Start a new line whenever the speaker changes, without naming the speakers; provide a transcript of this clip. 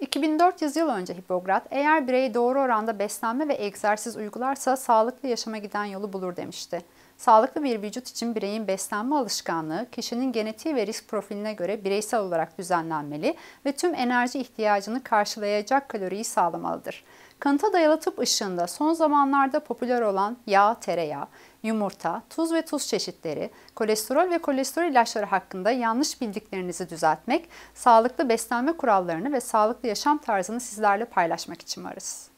2400 yıl önce Hipokrat, eğer birey doğru oranda beslenme ve egzersiz uygularsa sağlıklı yaşama giden yolu bulur demişti. Sağlıklı bir vücut için bireyin beslenme alışkanlığı kişinin genetiği ve risk profiline göre bireysel olarak düzenlenmeli ve tüm enerji ihtiyacını karşılayacak kaloriyi sağlamalıdır. Kanıta dayalı tıp ışığında son zamanlarda popüler olan yağ, tereyağı, yumurta, tuz ve tuz çeşitleri, kolesterol ve kolesterol ilaçları hakkında yanlış bildiklerinizi düzeltmek, sağlıklı beslenme kurallarını ve sağlıklı yaşam tarzını sizlerle paylaşmak için varız.